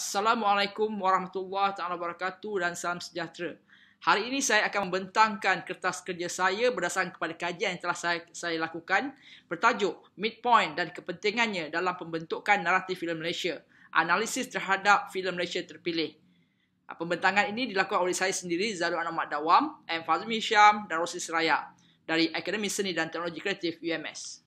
Assalamualaikum warahmatullahi taala wabarakatuh dan salam sejahtera. Hari ini saya akan membentangkan kertas kerja saya berdasarkan kepada kajian yang telah saya, saya lakukan bertajuk Midpoint dan kepentingannya dalam pembentukan naratif filem Malaysia. Analisis terhadap filem Malaysia terpilih. Ah, pembentangan ini dilakukan oleh saya sendiri Zalul Anamat Dawam, M. Fazmi Syam dan Rosis Raya dari Akademi Seni dan Teknologi Kreatif UMS.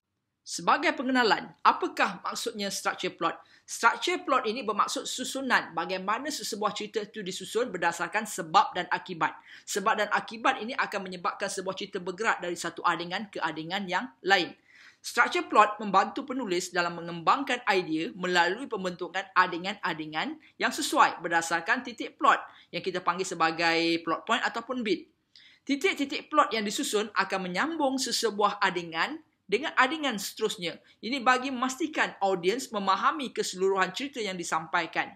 Sebagai pengenalan, apakah maksudnya structure plot? Structure plot ini bermaksud susunan bagaimana sebuah cerita itu disusun berdasarkan sebab dan akibat. Sebab dan akibat ini akan menyebabkan sebuah cerita bergerak dari satu adegan ke adegan yang lain. Structure plot membantu penulis dalam mengembangkan idea melalui pembentukan adegan-adegan yang sesuai berdasarkan titik plot yang kita panggil sebagai plot point ataupun beat. Titik-titik plot yang disusun akan menyambung sesebuah adegan dengan adegan seterusnya. Ini bagi memastikan audiens memahami keseluruhan cerita yang disampaikan.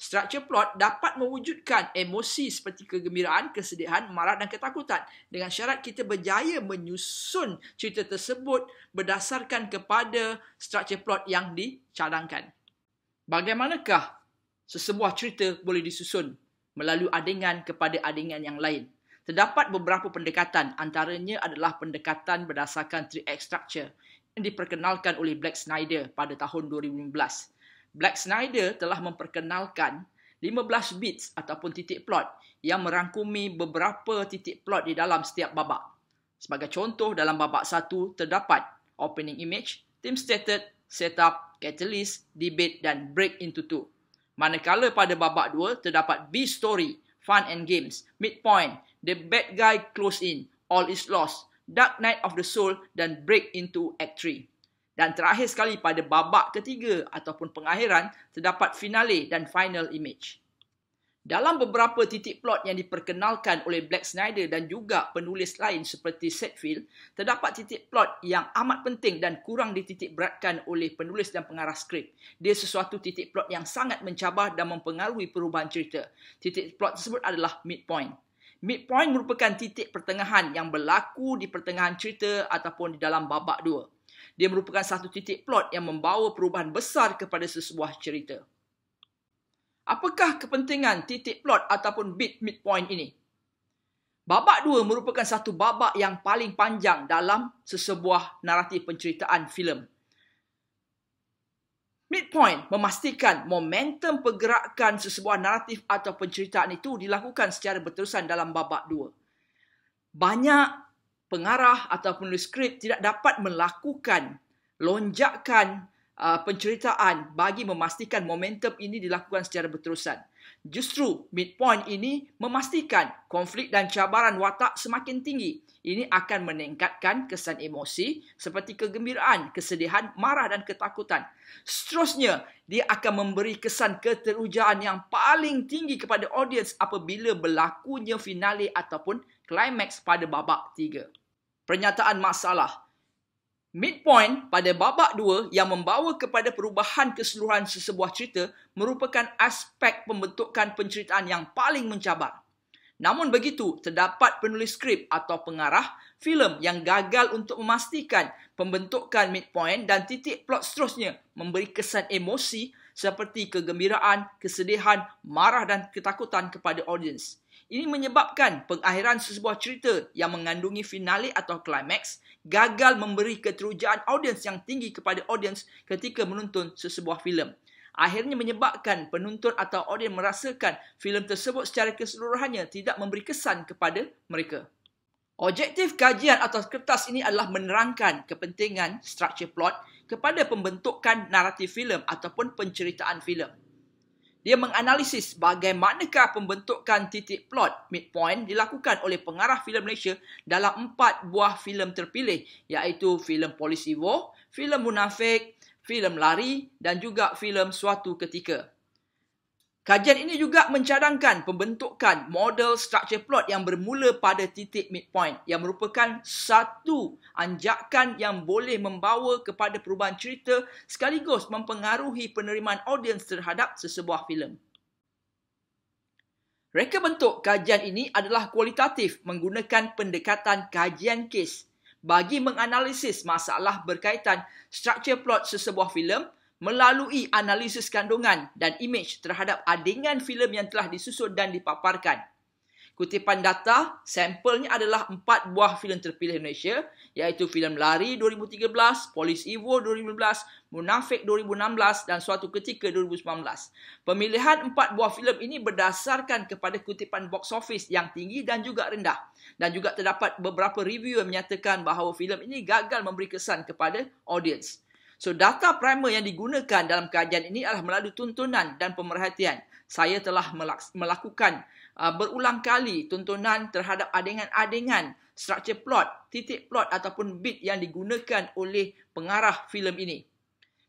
Structure plot dapat mewujudkan emosi seperti kegembiraan, kesedihan, marah dan ketakutan dengan syarat kita berjaya menyusun cerita tersebut berdasarkan kepada structure plot yang dicadangkan. Bagaimanakah sesebuah cerita boleh disusun melalui adegan kepada adegan yang lain? Terdapat beberapa pendekatan, antaranya adalah pendekatan berdasarkan 3X Structure yang diperkenalkan oleh Black Snyder pada tahun 2015. Black Snyder telah memperkenalkan 15 bits ataupun titik plot yang merangkumi beberapa titik plot di dalam setiap babak. Sebagai contoh, dalam babak 1 terdapat opening image, team stated, setup, catalyst, debate dan break into two. Manakala pada babak 2 terdapat B story, fun and games, midpoint, The Bad Guy Close In, All Is Lost, Dark night of the Soul dan Break Into Act Three. Dan terakhir sekali pada babak ketiga ataupun pengakhiran terdapat finale dan final image. Dalam beberapa titik plot yang diperkenalkan oleh Black Snyder dan juga penulis lain seperti Setfield, terdapat titik plot yang amat penting dan kurang dititik beratkan oleh penulis dan pengarah skrip. Dia sesuatu titik plot yang sangat mencabar dan mempengaruhi perubahan cerita. Titik plot tersebut adalah midpoint. Midpoint merupakan titik pertengahan yang berlaku di pertengahan cerita ataupun di dalam babak dua. Dia merupakan satu titik plot yang membawa perubahan besar kepada sesebuah cerita. Apakah kepentingan titik plot ataupun bit midpoint ini? Babak dua merupakan satu babak yang paling panjang dalam sesebuah naratif penceritaan filem. Midpoint memastikan momentum pergerakan sesebuah naratif atau penceritaan itu dilakukan secara berterusan dalam babak dua. Banyak pengarah atau penulis skrip tidak dapat melakukan lonjakan Uh, penceritaan bagi memastikan momentum ini dilakukan secara berterusan. Justru midpoint ini memastikan konflik dan cabaran watak semakin tinggi. Ini akan meningkatkan kesan emosi seperti kegembiraan, kesedihan, marah dan ketakutan. Seterusnya, dia akan memberi kesan keterujaan yang paling tinggi kepada audiens apabila berlakunya finale ataupun climax pada babak tiga. Pernyataan masalah. Midpoint pada babak dua yang membawa kepada perubahan keseluruhan sesebuah cerita merupakan aspek pembentukan penceritaan yang paling mencabar. Namun begitu, terdapat penulis skrip atau pengarah filem yang gagal untuk memastikan pembentukan midpoint dan titik plot seterusnya memberi kesan emosi seperti kegembiraan, kesedihan, marah dan ketakutan kepada audiens. Ini menyebabkan pengakhiran sebuah cerita yang mengandungi finale atau climax gagal memberi keterujaan audiens yang tinggi kepada audiens ketika menonton sebuah filem. Akhirnya menyebabkan penonton atau audiens merasakan filem tersebut secara keseluruhannya tidak memberi kesan kepada mereka. Objektif kajian atas kertas ini adalah menerangkan kepentingan structure plot kepada pembentukan naratif filem ataupun penceritaan filem dia menganalisis bagaimanakah pembentukan titik plot midpoint dilakukan oleh pengarah filem Malaysia dalam empat buah filem terpilih iaitu filem Polisi Evo, filem Munafik, filem Lari dan juga filem Suatu Ketika. Kajian ini juga mencadangkan pembentukan model structure plot yang bermula pada titik midpoint yang merupakan satu anjakan yang boleh membawa kepada perubahan cerita sekaligus mempengaruhi penerimaan audiens terhadap sesebuah filem. Reka bentuk kajian ini adalah kualitatif menggunakan pendekatan kajian kes bagi menganalisis masalah berkaitan structure plot sesebuah filem melalui analisis kandungan dan imej terhadap adingan filem yang telah disusun dan dipaparkan. Kutipan data, sampelnya adalah empat buah filem terpilih Malaysia iaitu filem Lari 2013, Polis Evo 2015, Munafik 2016 dan Suatu Ketika 2019. Pemilihan empat buah filem ini berdasarkan kepada kutipan box office yang tinggi dan juga rendah. Dan juga terdapat beberapa review yang menyatakan bahawa filem ini gagal memberi kesan kepada audience. So data primer yang digunakan dalam kajian ini adalah melalui tuntunan dan pemerhatian. Saya telah melakukan uh, berulang kali tuntunan terhadap adegan-adegan, structure plot, titik plot ataupun bit yang digunakan oleh pengarah filem ini.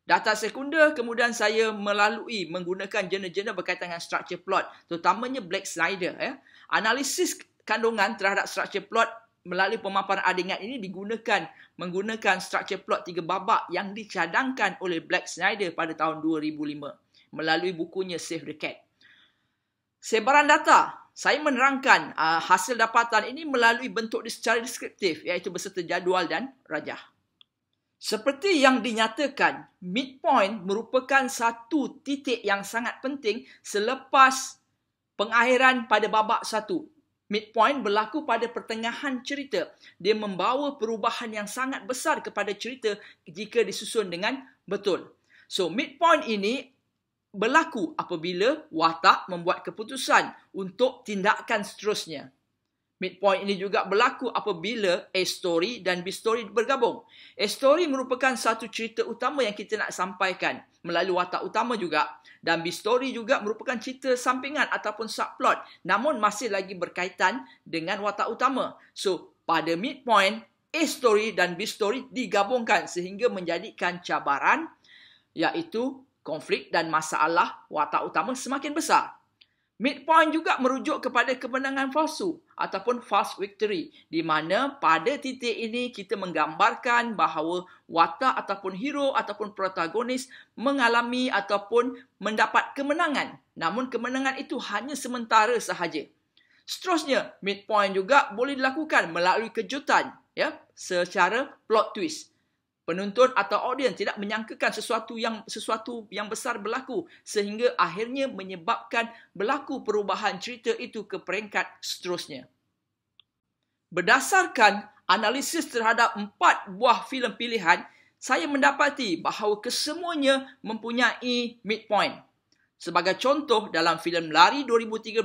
Data sekunder kemudian saya melalui menggunakan jurnal-jurnal berkaitan dengan structure plot, terutamanya Black slider ya. Analisis kandungan terhadap structure plot melalui pemaparan adingat ini digunakan menggunakan struktur plot tiga babak yang dicadangkan oleh Black Snyder pada tahun 2005 melalui bukunya Save the Cat. Sebaran data, saya menerangkan uh, hasil dapatan ini melalui bentuk secara deskriptif iaitu berserta jadual dan rajah. Seperti yang dinyatakan, midpoint merupakan satu titik yang sangat penting selepas pengakhiran pada babak satu Midpoint berlaku pada pertengahan cerita. Dia membawa perubahan yang sangat besar kepada cerita jika disusun dengan betul. So, midpoint ini berlaku apabila watak membuat keputusan untuk tindakan seterusnya. Midpoint ini juga berlaku apabila A-Story dan B-Story bergabung. A-Story merupakan satu cerita utama yang kita nak sampaikan melalui watak utama juga. Dan B-Story juga merupakan cerita sampingan ataupun subplot namun masih lagi berkaitan dengan watak utama. So, pada midpoint, A-Story dan B-Story digabungkan sehingga menjadikan cabaran iaitu konflik dan masalah watak utama semakin besar. Midpoint juga merujuk kepada kemenangan palsu ataupun false victory di mana pada titik ini kita menggambarkan bahawa watak ataupun hero ataupun protagonis mengalami ataupun mendapat kemenangan namun kemenangan itu hanya sementara sahaja. Seterusnya, midpoint juga boleh dilakukan melalui kejutan ya secara plot twist. Penonton atau audiens tidak menyangkakan sesuatu yang sesuatu yang besar berlaku sehingga akhirnya menyebabkan berlaku perubahan cerita itu ke peringkat seterusnya. Berdasarkan analisis terhadap empat buah filem pilihan, saya mendapati bahawa kesemuanya mempunyai midpoint. Sebagai contoh dalam filem Lari 2013,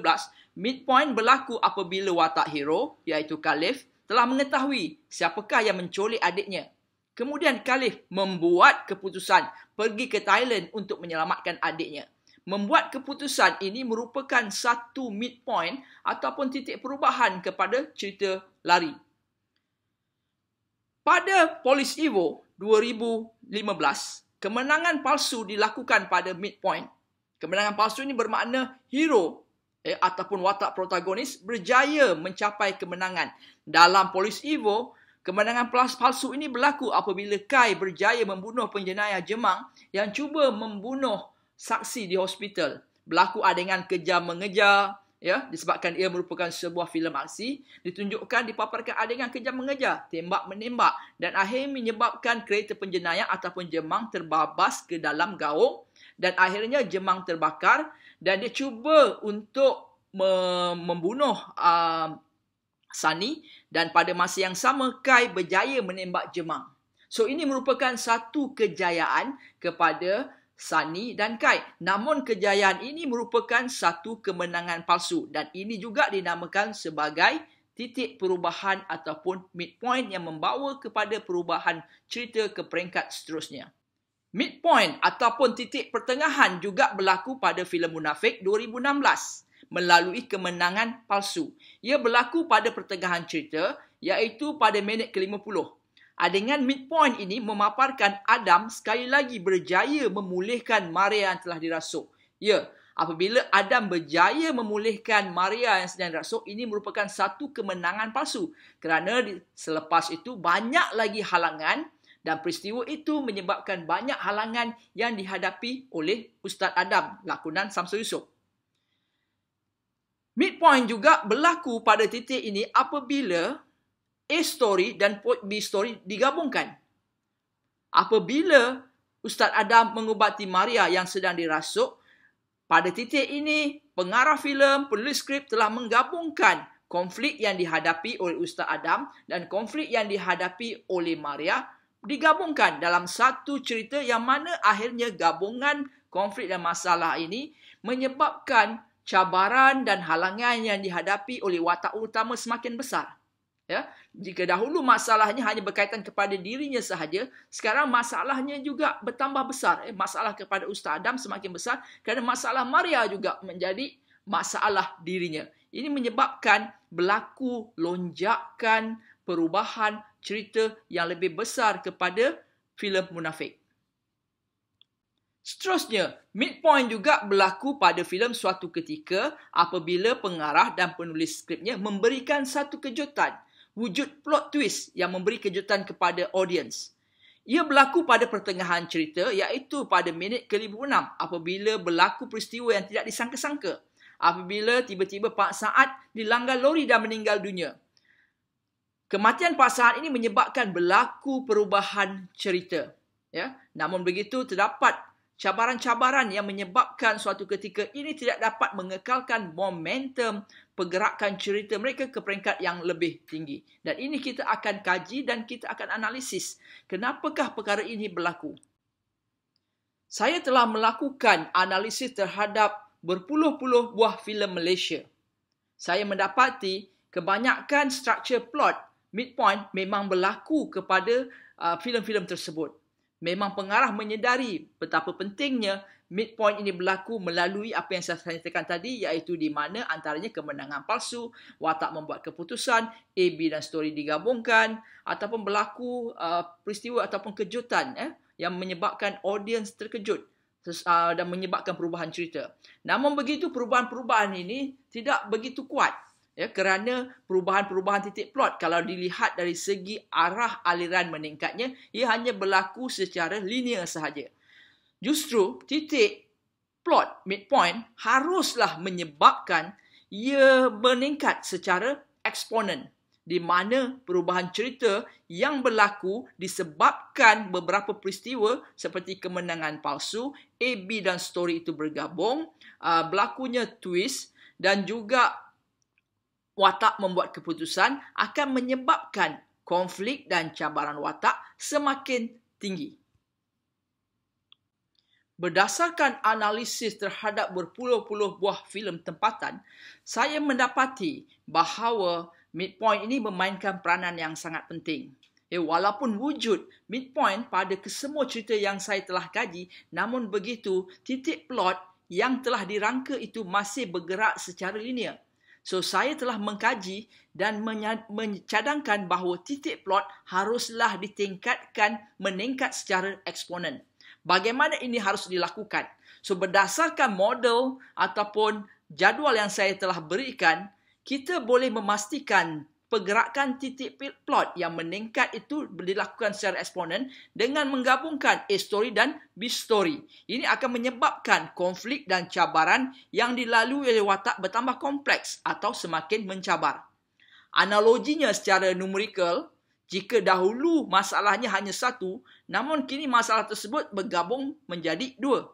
midpoint berlaku apabila watak hero iaitu Khalif telah mengetahui siapakah yang menculik adiknya Kemudian Khalif membuat keputusan pergi ke Thailand untuk menyelamatkan adiknya. Membuat keputusan ini merupakan satu midpoint ataupun titik perubahan kepada cerita lari. Pada Polis Evo 2015, kemenangan palsu dilakukan pada midpoint. Kemenangan palsu ini bermakna hero eh, ataupun watak protagonis berjaya mencapai kemenangan. Dalam Polis Evo Kemenangan plus palsu ini berlaku apabila Kai berjaya membunuh penjenayah Jemang yang cuba membunuh saksi di hospital. Berlaku adegan kejar mengejar ya disebabkan ia merupakan sebuah filem aksi ditunjukkan dipaparkan adegan kejar mengejar tembak menembak dan akhirnya menyebabkan kereta penjenayah ataupun jemang terbabas ke dalam gaung dan akhirnya jemang terbakar dan dia cuba untuk membunuh um, Sunny dan pada masa yang sama Kai berjaya menembak jemang. So ini merupakan satu kejayaan kepada Sunny dan Kai. Namun kejayaan ini merupakan satu kemenangan palsu dan ini juga dinamakan sebagai titik perubahan ataupun midpoint yang membawa kepada perubahan cerita ke peringkat seterusnya. Midpoint ataupun titik pertengahan juga berlaku pada filem Munafik 2016 melalui kemenangan palsu. Ia berlaku pada pertengahan cerita iaitu pada minit ke-50. Adegan midpoint ini memaparkan Adam sekali lagi berjaya memulihkan Maria yang telah dirasuk. Ya, apabila Adam berjaya memulihkan Maria yang sedang dirasuk, ini merupakan satu kemenangan palsu. Kerana selepas itu banyak lagi halangan dan peristiwa itu menyebabkan banyak halangan yang dihadapi oleh Ustaz Adam, lakonan Samsul Yusof. Midpoint juga berlaku pada titik ini apabila A story dan B story digabungkan. Apabila Ustaz Adam mengubati Maria yang sedang dirasuk, pada titik ini pengarah filem, penulis skrip telah menggabungkan konflik yang dihadapi oleh Ustaz Adam dan konflik yang dihadapi oleh Maria digabungkan dalam satu cerita yang mana akhirnya gabungan konflik dan masalah ini menyebabkan cabaran dan halangan yang dihadapi oleh watak utama semakin besar. Ya, jika dahulu masalahnya hanya berkaitan kepada dirinya sahaja, sekarang masalahnya juga bertambah besar. Eh, masalah kepada Ustaz Adam semakin besar kerana masalah Maria juga menjadi masalah dirinya. Ini menyebabkan berlaku lonjakan perubahan cerita yang lebih besar kepada filem munafik. Seterusnya, midpoint juga berlaku pada filem suatu ketika apabila pengarah dan penulis skripnya memberikan satu kejutan, wujud plot twist yang memberi kejutan kepada audience. Ia berlaku pada pertengahan cerita iaitu pada minit ke-56 apabila berlaku peristiwa yang tidak disangka-sangka. Apabila tiba-tiba Pak Saad dilanggar lori dan meninggal dunia. Kematian Pak Saad ini menyebabkan berlaku perubahan cerita. Ya? Namun begitu terdapat cabaran-cabaran yang menyebabkan suatu ketika ini tidak dapat mengekalkan momentum pergerakan cerita mereka ke peringkat yang lebih tinggi. Dan ini kita akan kaji dan kita akan analisis kenapakah perkara ini berlaku. Saya telah melakukan analisis terhadap berpuluh-puluh buah filem Malaysia. Saya mendapati kebanyakan structure plot midpoint memang berlaku kepada uh, filem-filem tersebut memang pengarah menyedari betapa pentingnya midpoint ini berlaku melalui apa yang saya sampaikan tadi iaitu di mana antaranya kemenangan palsu, watak membuat keputusan, AB dan story digabungkan ataupun berlaku uh, peristiwa ataupun kejutan eh, yang menyebabkan audience terkejut uh, dan menyebabkan perubahan cerita. Namun begitu perubahan-perubahan ini tidak begitu kuat ya kerana perubahan-perubahan titik plot kalau dilihat dari segi arah aliran meningkatnya ia hanya berlaku secara linear sahaja justru titik plot midpoint haruslah menyebabkan ia meningkat secara eksponen di mana perubahan cerita yang berlaku disebabkan beberapa peristiwa seperti kemenangan palsu AB dan story itu bergabung uh, berlakunya twist dan juga watak membuat keputusan akan menyebabkan konflik dan cabaran watak semakin tinggi. Berdasarkan analisis terhadap berpuluh-puluh buah filem tempatan, saya mendapati bahawa midpoint ini memainkan peranan yang sangat penting. Eh, walaupun wujud midpoint pada kesemua cerita yang saya telah kaji, namun begitu titik plot yang telah dirangka itu masih bergerak secara linear. So saya telah mengkaji dan mencadangkan bahawa titik plot haruslah ditingkatkan meningkat secara eksponen. Bagaimana ini harus dilakukan? So berdasarkan model ataupun jadual yang saya telah berikan, kita boleh memastikan pergerakan titik plot yang meningkat itu dilakukan secara eksponen dengan menggabungkan A story dan B story. Ini akan menyebabkan konflik dan cabaran yang dilalui oleh watak bertambah kompleks atau semakin mencabar. Analoginya secara numerical, jika dahulu masalahnya hanya satu, namun kini masalah tersebut bergabung menjadi dua.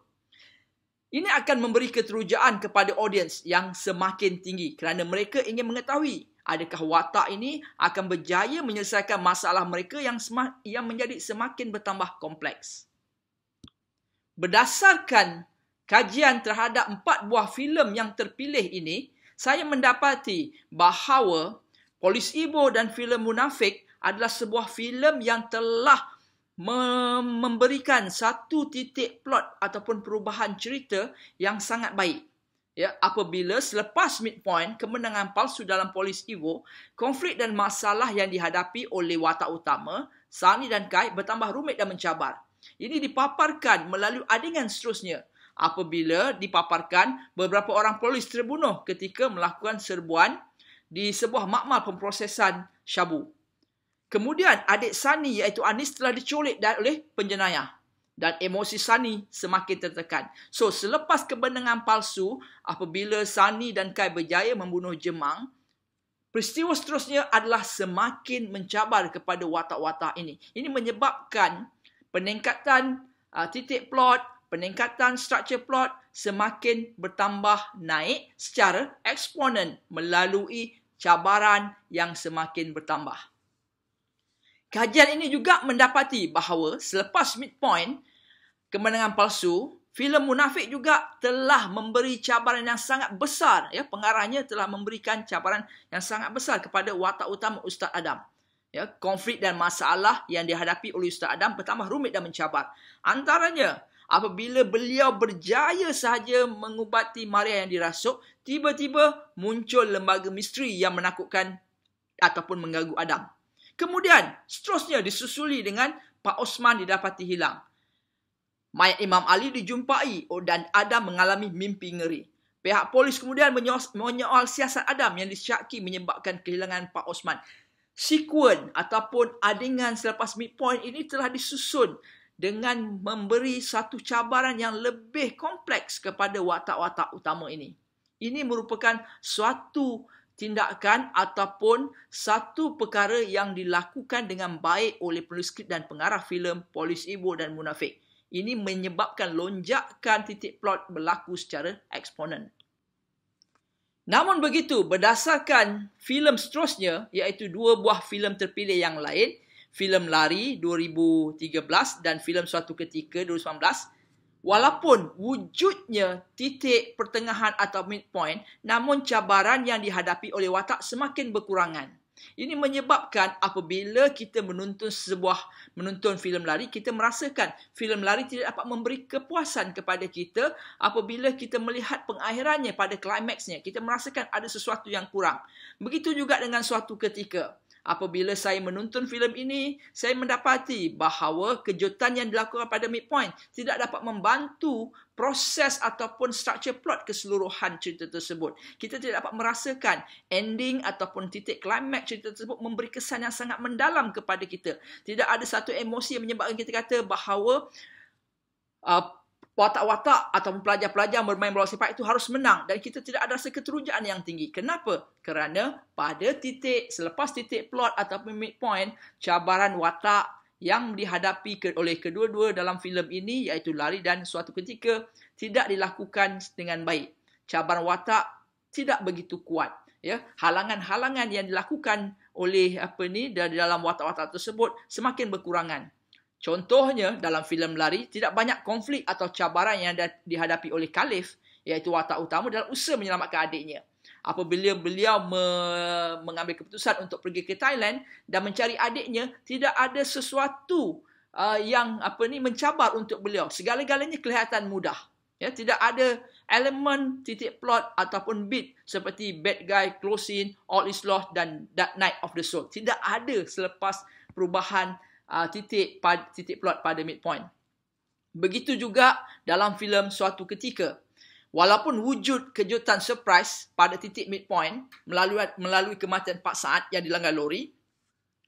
Ini akan memberi keterujaan kepada audiens yang semakin tinggi kerana mereka ingin mengetahui Adakah watak ini akan berjaya menyelesaikan masalah mereka yang semak, yang menjadi semakin bertambah kompleks? Berdasarkan kajian terhadap empat buah filem yang terpilih ini, saya mendapati bahawa Polis Ibo dan filem Munafik adalah sebuah filem yang telah memberikan satu titik plot ataupun perubahan cerita yang sangat baik ya apabila selepas midpoint kemenangan palsu dalam polis Evo, konflik dan masalah yang dihadapi oleh watak utama Sani dan Kai bertambah rumit dan mencabar. Ini dipaparkan melalui adegan seterusnya apabila dipaparkan beberapa orang polis terbunuh ketika melakukan serbuan di sebuah makmal pemprosesan syabu. Kemudian adik Sani iaitu Anis telah diculik oleh penjenayah dan emosi Sani semakin tertekan. So selepas kebenangan palsu, apabila Sani dan Kai berjaya membunuh Jemang, peristiwa seterusnya adalah semakin mencabar kepada watak-watak ini. Ini menyebabkan peningkatan uh, titik plot, peningkatan structure plot semakin bertambah naik secara eksponen melalui cabaran yang semakin bertambah. Kajian ini juga mendapati bahawa selepas midpoint kemenangan palsu, filem Munafik juga telah memberi cabaran yang sangat besar. Ya, pengarahnya telah memberikan cabaran yang sangat besar kepada watak utama Ustaz Adam. Ya, konflik dan masalah yang dihadapi oleh Ustaz Adam bertambah rumit dan mencabar. Antaranya, apabila beliau berjaya sahaja mengubati Maria yang dirasuk, tiba-tiba muncul lembaga misteri yang menakutkan ataupun mengganggu Adam. Kemudian seterusnya disusuli dengan Pak Osman didapati hilang. Mayat Imam Ali dijumpai oh, dan Adam mengalami mimpi ngeri. Pihak polis kemudian menyoal siasat Adam yang disyaki menyebabkan kehilangan Pak Osman. Sekuen ataupun adingan selepas midpoint ini telah disusun dengan memberi satu cabaran yang lebih kompleks kepada watak-watak utama ini. Ini merupakan suatu tindakan ataupun satu perkara yang dilakukan dengan baik oleh penulis skrip dan pengarah filem Polis Ibu dan Munafik. Ini menyebabkan lonjakan titik plot berlaku secara eksponen. Namun begitu, berdasarkan filem seterusnya iaitu dua buah filem terpilih yang lain, filem Lari 2013 dan filem Suatu Ketika 2019, Walaupun wujudnya titik pertengahan atau midpoint, namun cabaran yang dihadapi oleh watak semakin berkurangan. Ini menyebabkan apabila kita menonton sebuah menonton filem lari, kita merasakan filem lari tidak dapat memberi kepuasan kepada kita apabila kita melihat pengakhirannya pada klimaksnya. Kita merasakan ada sesuatu yang kurang. Begitu juga dengan suatu ketika. Apabila saya menonton filem ini, saya mendapati bahawa kejutan yang dilakukan pada midpoint tidak dapat membantu proses ataupun structure plot keseluruhan cerita tersebut. Kita tidak dapat merasakan ending ataupun titik climax cerita tersebut memberi kesan yang sangat mendalam kepada kita. Tidak ada satu emosi yang menyebabkan kita kata bahawa uh, watak-watak atau pelajar-pelajar bermain bola sepak itu harus menang dan kita tidak ada seketerujaan yang tinggi. Kenapa? Kerana pada titik selepas titik plot atau midpoint, cabaran watak yang dihadapi oleh kedua-dua dalam filem ini iaitu lari dan suatu ketika tidak dilakukan dengan baik. Cabaran watak tidak begitu kuat. Ya, halangan-halangan yang dilakukan oleh apa ni dari dalam watak-watak tersebut semakin berkurangan. Contohnya dalam filem lari tidak banyak konflik atau cabaran yang dihadapi oleh Khalif iaitu watak utama dalam usaha menyelamatkan adiknya. Apabila beliau me- mengambil keputusan untuk pergi ke Thailand dan mencari adiknya, tidak ada sesuatu uh, yang apa ni mencabar untuk beliau. Segala-galanya kelihatan mudah. Ya, tidak ada elemen titik plot ataupun beat seperti bad guy closing all is lost dan that night of the soul. Tidak ada selepas perubahan uh, titik titik plot pada midpoint. Begitu juga dalam filem suatu ketika. Walaupun wujud kejutan surprise pada titik midpoint melalui melalui kematian Pak Saat yang dilanggar lori,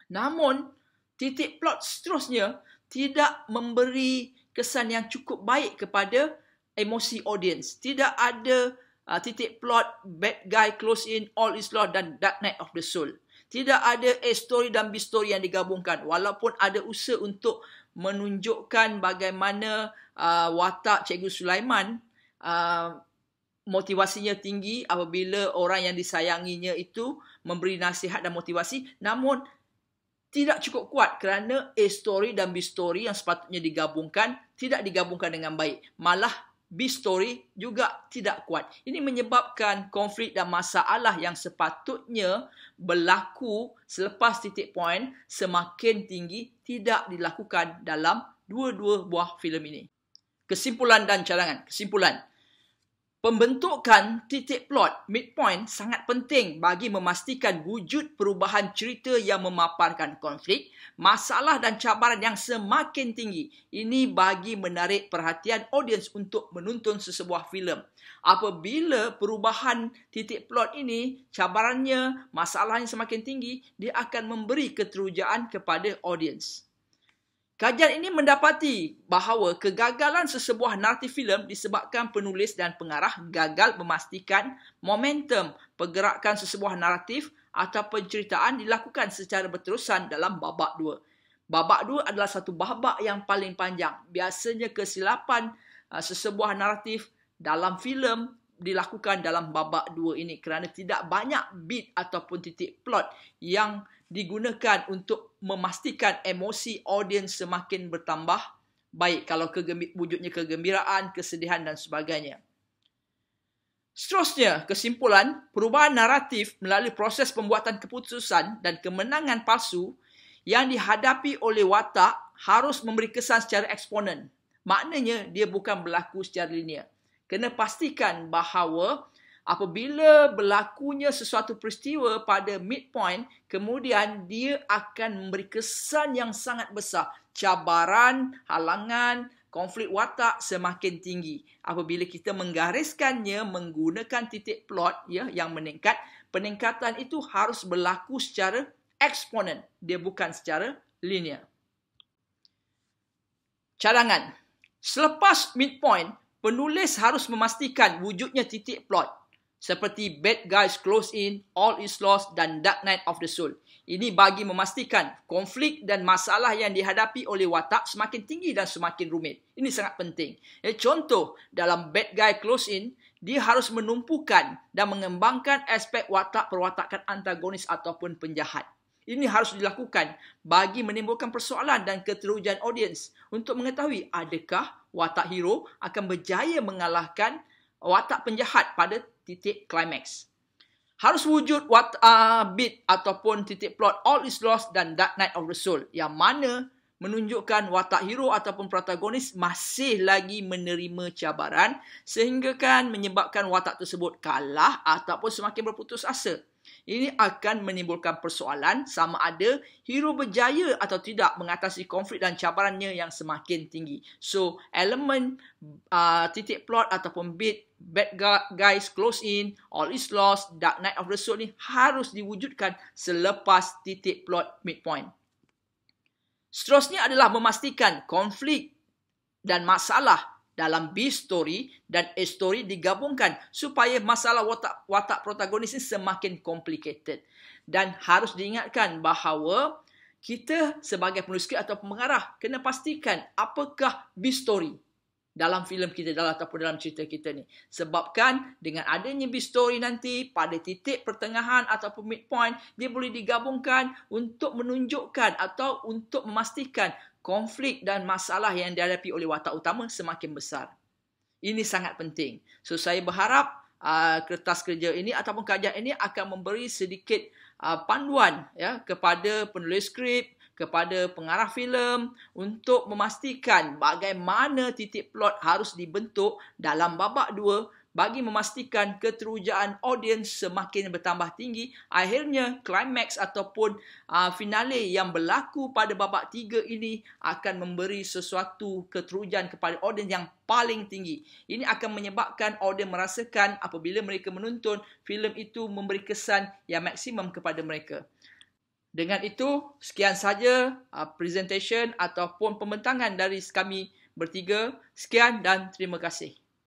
namun titik plot seterusnya tidak memberi kesan yang cukup baik kepada emosi audience. Tidak ada uh, titik plot bad guy close in, all is lost dan dark night of the soul. Tidak ada A story dan B story yang digabungkan. Walaupun ada usaha untuk menunjukkan bagaimana uh, watak Cikgu Sulaiman uh, motivasinya tinggi apabila orang yang disayanginya itu memberi nasihat dan motivasi. Namun, tidak cukup kuat kerana A story dan B story yang sepatutnya digabungkan tidak digabungkan dengan baik. Malah B story juga tidak kuat. Ini menyebabkan konflik dan masalah yang sepatutnya berlaku selepas titik poin semakin tinggi tidak dilakukan dalam dua-dua buah filem ini. Kesimpulan dan cadangan. Kesimpulan. Pembentukan titik plot midpoint sangat penting bagi memastikan wujud perubahan cerita yang memaparkan konflik, masalah dan cabaran yang semakin tinggi. Ini bagi menarik perhatian audiens untuk menonton sesebuah filem. Apabila perubahan titik plot ini, cabarannya, masalahnya semakin tinggi, dia akan memberi keterujaan kepada audiens. Kajian ini mendapati bahawa kegagalan sesebuah naratif filem disebabkan penulis dan pengarah gagal memastikan momentum pergerakan sesebuah naratif atau penceritaan dilakukan secara berterusan dalam babak dua. Babak dua adalah satu babak yang paling panjang. Biasanya kesilapan uh, sesebuah naratif dalam filem dilakukan dalam babak dua ini kerana tidak banyak beat ataupun titik plot yang digunakan untuk memastikan emosi audiens semakin bertambah baik kalau kegembi- wujudnya kegembiraan, kesedihan dan sebagainya. Seterusnya, kesimpulan, perubahan naratif melalui proses pembuatan keputusan dan kemenangan palsu yang dihadapi oleh watak harus memberi kesan secara eksponen. Maknanya, dia bukan berlaku secara linear. Kena pastikan bahawa Apabila berlakunya sesuatu peristiwa pada midpoint, kemudian dia akan memberi kesan yang sangat besar. Cabaran, halangan, konflik watak semakin tinggi. Apabila kita menggariskannya menggunakan titik plot ya yang meningkat, peningkatan itu harus berlaku secara eksponen. Dia bukan secara linear. Cadangan. Selepas midpoint, penulis harus memastikan wujudnya titik plot seperti Bad Guys Close In, All Is Lost dan Dark Night of the Soul. Ini bagi memastikan konflik dan masalah yang dihadapi oleh watak semakin tinggi dan semakin rumit. Ini sangat penting. Eh, contoh, dalam Bad Guy Close In, dia harus menumpukan dan mengembangkan aspek watak perwatakan antagonis ataupun penjahat. Ini harus dilakukan bagi menimbulkan persoalan dan keterujian audiens untuk mengetahui adakah watak hero akan berjaya mengalahkan watak penjahat pada titik climax Harus wujud what a uh, bit ataupun titik plot All is Lost dan Dark night of the Soul yang mana menunjukkan watak hero ataupun protagonis masih lagi menerima cabaran sehinggakan menyebabkan watak tersebut kalah ataupun semakin berputus asa. Ini akan menimbulkan persoalan sama ada hero berjaya atau tidak mengatasi konflik dan cabarannya yang semakin tinggi. So, elemen uh, titik plot ataupun beat bad guys close in, all is lost, dark night of the soul ni harus diwujudkan selepas titik plot midpoint. Seterusnya adalah memastikan konflik dan masalah dalam B story dan A story digabungkan supaya masalah watak, watak protagonis ini semakin complicated. Dan harus diingatkan bahawa kita sebagai penulis atau pengarah kena pastikan apakah B story dalam filem kita dalam ataupun dalam cerita kita ni. Sebabkan dengan adanya B story nanti pada titik pertengahan ataupun midpoint dia boleh digabungkan untuk menunjukkan atau untuk memastikan konflik dan masalah yang dihadapi oleh watak utama semakin besar. Ini sangat penting. So saya berharap uh, kertas kerja ini ataupun kajian ini akan memberi sedikit uh, panduan ya kepada penulis skrip, kepada pengarah filem untuk memastikan bagaimana titik plot harus dibentuk dalam babak dua bagi memastikan keterujaan audiens semakin bertambah tinggi akhirnya climax ataupun uh, finale yang berlaku pada babak tiga ini akan memberi sesuatu keterujaan kepada audiens yang paling tinggi ini akan menyebabkan audiens merasakan apabila mereka menonton filem itu memberi kesan yang maksimum kepada mereka dengan itu, sekian saja uh, presentation ataupun pembentangan dari kami bertiga. Sekian dan terima kasih.